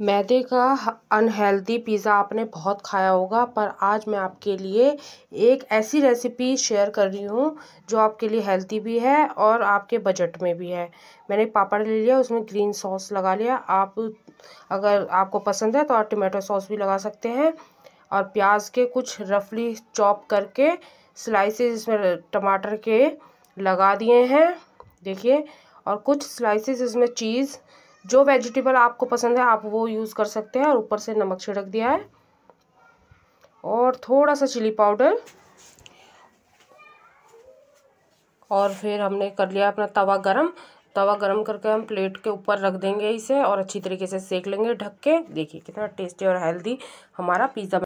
मैदे का unhealthy pizza आपने बहुत खाया होगा पर आज मैं आपके लिए एक ऐसी रेसिपी शेयर कर रही हूँ जो आपके लिए हेल्दी भी है और आपके बजट में भी है मैंने पापड़ ले लिया उसमें ग्रीन सॉस लगा लिया आप अगर आपको पसंद है तो आप टमाटो सॉस भी लगा सकते हैं और प्याज के कुछ रफली चॉप करके स्लाइसेस इसमें टमाटर के लगा दिए हैं देखिए और कुछ स्लाइसेस इसमें चीज़ जो वेजिटेबल आपको पसंद है आप वो यूज़ कर सकते हैं और ऊपर से नमक छिड़क दिया है और थोड़ा सा चिली पाउडर और फिर हमने कर लिया अपना तवा गरम तवा गरम करके हम प्लेट के ऊपर रख देंगे इसे और अच्छी तरीके से सेक लेंगे ढक के देखिए कितना टेस्टी और हेल्दी हमारा पिज़्ज़ा